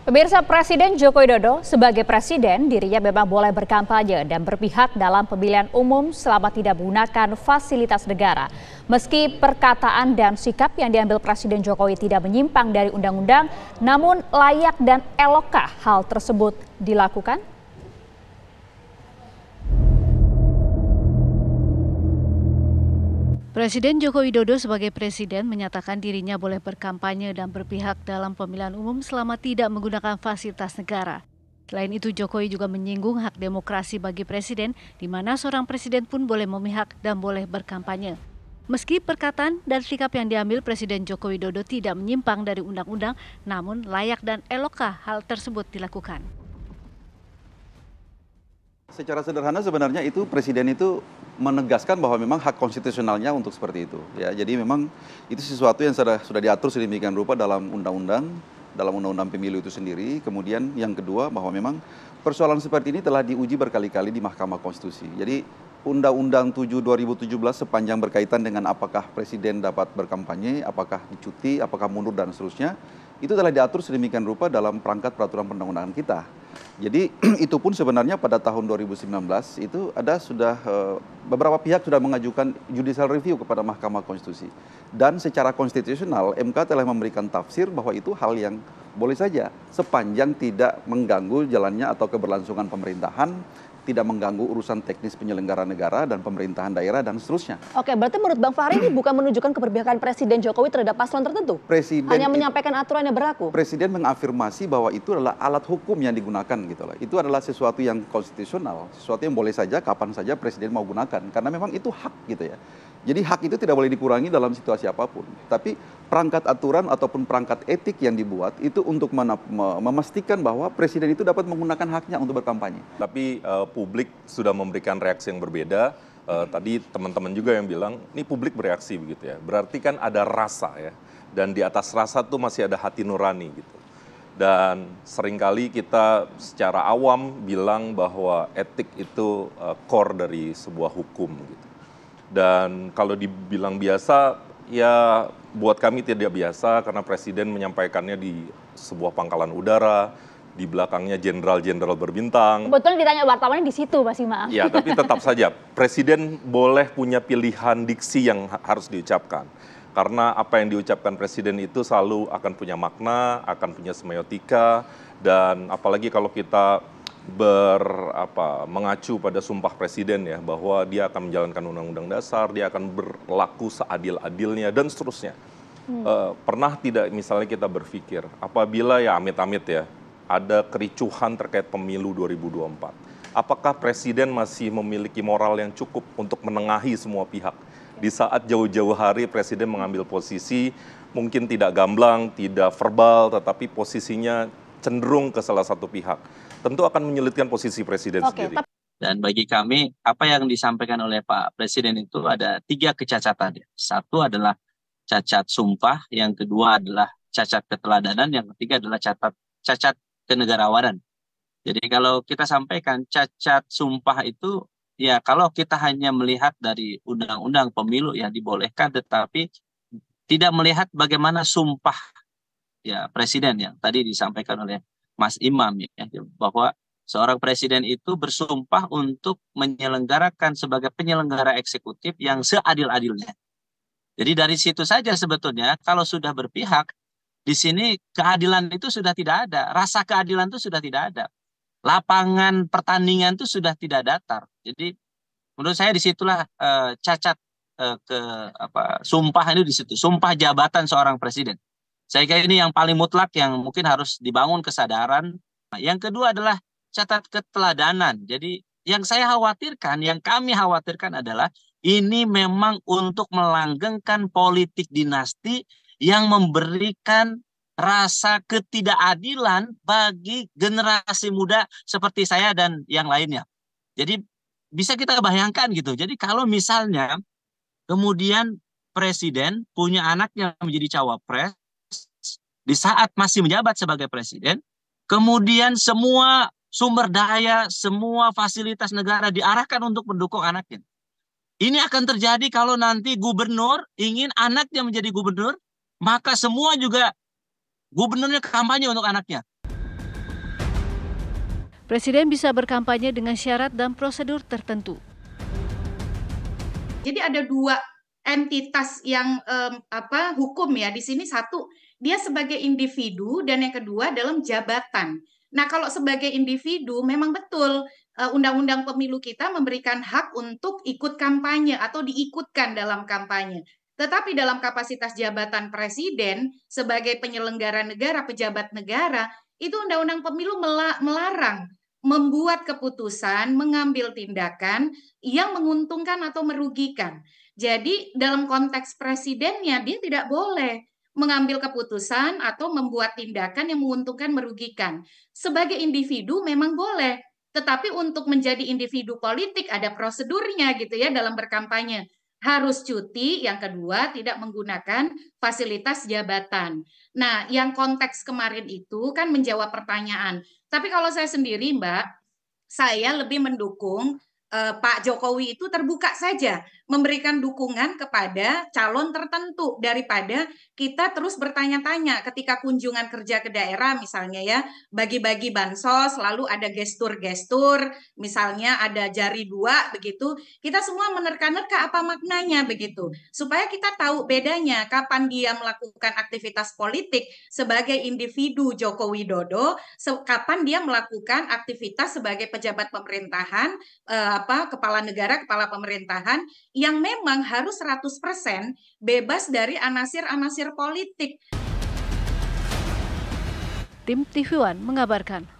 Pemirsa Presiden Joko Widodo sebagai presiden dirinya memang boleh berkampanye dan berpihak dalam pemilihan umum selama tidak menggunakan fasilitas negara. Meski perkataan dan sikap yang diambil Presiden Jokowi tidak menyimpang dari undang-undang, namun layak dan elokkah hal tersebut dilakukan? Presiden Joko Widodo sebagai presiden menyatakan dirinya boleh berkampanye dan berpihak dalam pemilihan umum selama tidak menggunakan fasilitas negara. Selain itu, Jokowi juga menyinggung hak demokrasi bagi presiden, di mana seorang presiden pun boleh memihak dan boleh berkampanye. Meski perkataan dan sikap yang diambil Presiden Joko Widodo tidak menyimpang dari undang-undang, namun layak dan elokah hal tersebut dilakukan? Secara sederhana sebenarnya itu presiden itu menegaskan bahwa memang hak konstitusionalnya untuk seperti itu. Ya, jadi memang itu sesuatu yang sudah sudah diatur sedemikian rupa dalam undang-undang, dalam undang-undang pemilu itu sendiri. Kemudian yang kedua bahwa memang persoalan seperti ini telah diuji berkali-kali di Mahkamah Konstitusi. Jadi Undang-Undang 7 2017 sepanjang berkaitan dengan apakah presiden dapat berkampanye, apakah dicuti, apakah mundur dan seterusnya, itu telah diatur sedemikian rupa dalam perangkat peraturan perundang-undangan kita. Jadi itu pun sebenarnya pada tahun 2019 itu ada sudah eh, beberapa pihak sudah mengajukan judicial review kepada Mahkamah Konstitusi. Dan secara konstitusional MK telah memberikan tafsir bahwa itu hal yang boleh saja sepanjang tidak mengganggu jalannya atau keberlangsungan pemerintahan tidak mengganggu urusan teknis penyelenggara negara dan pemerintahan daerah dan seterusnya. Oke, berarti menurut Bang Fahri ini bukan menunjukkan keberpihakan Presiden Jokowi terhadap paslon tertentu? Presiden hanya menyampaikan aturan yang berlaku. Presiden mengafirmasi bahwa itu adalah alat hukum yang digunakan gitu loh. Itu adalah sesuatu yang konstitusional, sesuatu yang boleh saja kapan saja presiden mau gunakan karena memang itu hak gitu ya. Jadi hak itu tidak boleh dikurangi dalam situasi apapun. Tapi perangkat aturan ataupun perangkat etik yang dibuat itu untuk memastikan bahwa presiden itu dapat menggunakan haknya untuk berkampanye. Tapi uh, publik sudah memberikan reaksi yang berbeda. Uh, tadi teman-teman juga yang bilang, ini publik bereaksi begitu ya. Berarti kan ada rasa ya. Dan di atas rasa tuh masih ada hati nurani gitu. Dan seringkali kita secara awam bilang bahwa etik itu uh, core dari sebuah hukum gitu dan kalau dibilang biasa, ya buat kami tidak biasa karena Presiden menyampaikannya di sebuah pangkalan udara, di belakangnya jenderal-jenderal berbintang. Kebetulan ditanya wartawannya di situ, Mas Imam. Ya, tapi tetap saja presiden boleh punya pilihan diksi yang harus diucapkan. Karena apa yang diucapkan presiden itu selalu akan punya makna, akan punya semiotika dan apalagi kalau kita ber apa mengacu pada sumpah presiden ya bahwa dia akan menjalankan undang-undang dasar, dia akan berlaku seadil-adilnya dan seterusnya. Hmm. E, pernah tidak misalnya kita berpikir apabila ya amit-amit ya ada kericuhan terkait pemilu 2024. Apakah presiden masih memiliki moral yang cukup untuk menengahi semua pihak? Di saat jauh-jauh hari presiden mengambil posisi mungkin tidak gamblang, tidak verbal, tetapi posisinya cenderung ke salah satu pihak tentu akan menyulitkan posisi presiden okay, sendiri. Dan bagi kami, apa yang disampaikan oleh Pak Presiden itu ada tiga kecacatan. Satu adalah cacat sumpah, yang kedua adalah cacat keteladanan, yang ketiga adalah cacat, cacat kenegarawanan. Jadi kalau kita sampaikan cacat sumpah itu, ya kalau kita hanya melihat dari undang-undang pemilu ya dibolehkan, tetapi tidak melihat bagaimana sumpah ya presiden yang tadi disampaikan oleh Mas Imam ya, ya bahwa seorang presiden itu bersumpah untuk menyelenggarakan sebagai penyelenggara eksekutif yang seadil-adilnya. Jadi dari situ saja sebetulnya kalau sudah berpihak di sini keadilan itu sudah tidak ada, rasa keadilan itu sudah tidak ada. Lapangan pertandingan itu sudah tidak datar. Jadi menurut saya disitulah e, cacat e, ke apa sumpah itu di situ, sumpah jabatan seorang presiden. Saya kira ini yang paling mutlak yang mungkin harus dibangun kesadaran. Yang kedua adalah catat keteladanan. Jadi yang saya khawatirkan, yang kami khawatirkan adalah ini memang untuk melanggengkan politik dinasti yang memberikan rasa ketidakadilan bagi generasi muda seperti saya dan yang lainnya. Jadi bisa kita bayangkan gitu. Jadi kalau misalnya kemudian presiden punya anaknya menjadi cawapres, di saat masih menjabat sebagai presiden, kemudian semua sumber daya, semua fasilitas negara diarahkan untuk mendukung anaknya. Ini akan terjadi kalau nanti gubernur ingin anaknya menjadi gubernur, maka semua juga gubernurnya kampanye untuk anaknya. Presiden bisa berkampanye dengan syarat dan prosedur tertentu. Jadi ada dua entitas yang um, apa hukum ya di sini satu dia sebagai individu dan yang kedua dalam jabatan. Nah, kalau sebagai individu memang betul eh, undang-undang uh, pemilu kita memberikan hak untuk ikut kampanye atau diikutkan dalam kampanye. Tetapi dalam kapasitas jabatan presiden sebagai penyelenggara negara, pejabat negara, itu undang-undang pemilu melarang membuat keputusan, mengambil tindakan yang menguntungkan atau merugikan. Jadi dalam konteks presidennya dia tidak boleh mengambil keputusan atau membuat tindakan yang menguntungkan merugikan. Sebagai individu memang boleh, tetapi untuk menjadi individu politik ada prosedurnya gitu ya dalam berkampanye harus cuti, yang kedua tidak menggunakan fasilitas jabatan. Nah, yang konteks kemarin itu kan menjawab pertanyaan. Tapi kalau saya sendiri, Mbak, saya lebih mendukung eh, Pak Jokowi itu terbuka saja memberikan dukungan kepada calon tertentu daripada kita terus bertanya-tanya ketika kunjungan kerja ke daerah misalnya ya bagi-bagi bansos lalu ada gestur-gestur misalnya ada jari dua begitu kita semua menerka-nerka apa maknanya begitu supaya kita tahu bedanya kapan dia melakukan aktivitas politik sebagai individu Joko Widodo kapan dia melakukan aktivitas sebagai pejabat pemerintahan eh, apa kepala negara, kepala pemerintahan yang memang harus 100% bebas dari anasir-anasir politik. Tim One mengabarkan.